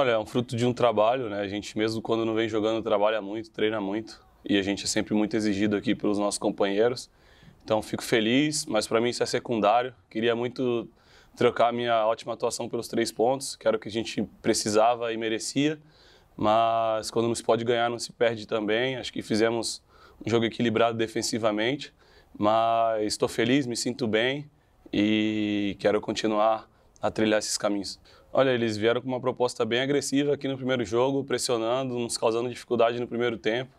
Olha, é um fruto de um trabalho, né? A gente mesmo quando não vem jogando trabalha muito, treina muito e a gente é sempre muito exigido aqui pelos nossos companheiros. Então fico feliz, mas para mim isso é secundário. Queria muito trocar minha ótima atuação pelos três pontos, que era o que a gente precisava e merecia. Mas quando não se pode ganhar, não se perde também. Acho que fizemos um jogo equilibrado defensivamente, mas estou feliz, me sinto bem e quero continuar a trilhar esses caminhos. Olha, eles vieram com uma proposta bem agressiva aqui no primeiro jogo, pressionando, nos causando dificuldade no primeiro tempo.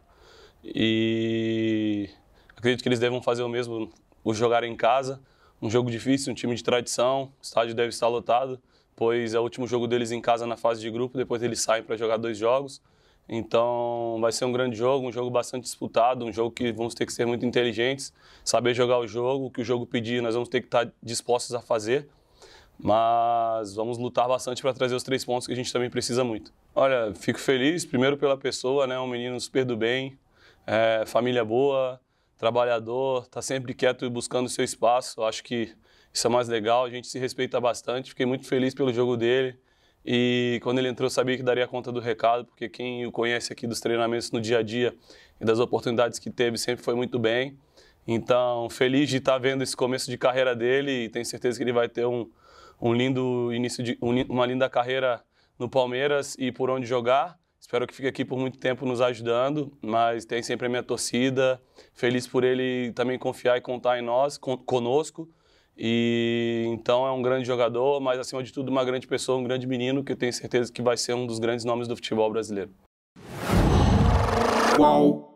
E acredito que eles devam fazer o mesmo, o jogar em casa. Um jogo difícil, um time de tradição, o estádio deve estar lotado, pois é o último jogo deles em casa na fase de grupo, depois eles saem para jogar dois jogos. Então vai ser um grande jogo, um jogo bastante disputado, um jogo que vamos ter que ser muito inteligentes, saber jogar o jogo, o que o jogo pedir, nós vamos ter que estar tá dispostos a fazer mas vamos lutar bastante para trazer os três pontos que a gente também precisa muito. Olha, fico feliz, primeiro pela pessoa, né? Um menino super do bem, é, família boa, trabalhador, tá sempre quieto e buscando seu espaço. Acho que isso é mais legal, a gente se respeita bastante. Fiquei muito feliz pelo jogo dele e quando ele entrou sabia que daria conta do recado, porque quem o conhece aqui dos treinamentos no dia a dia e das oportunidades que teve sempre foi muito bem. Então, feliz de estar vendo esse começo de carreira dele e tenho certeza que ele vai ter um, um lindo início de um, uma linda carreira no Palmeiras e por onde jogar. Espero que fique aqui por muito tempo nos ajudando, mas tem sempre a minha torcida. Feliz por ele também confiar e contar em nós, conosco. E então é um grande jogador, mas acima de tudo uma grande pessoa, um grande menino que eu tenho certeza que vai ser um dos grandes nomes do futebol brasileiro. Qual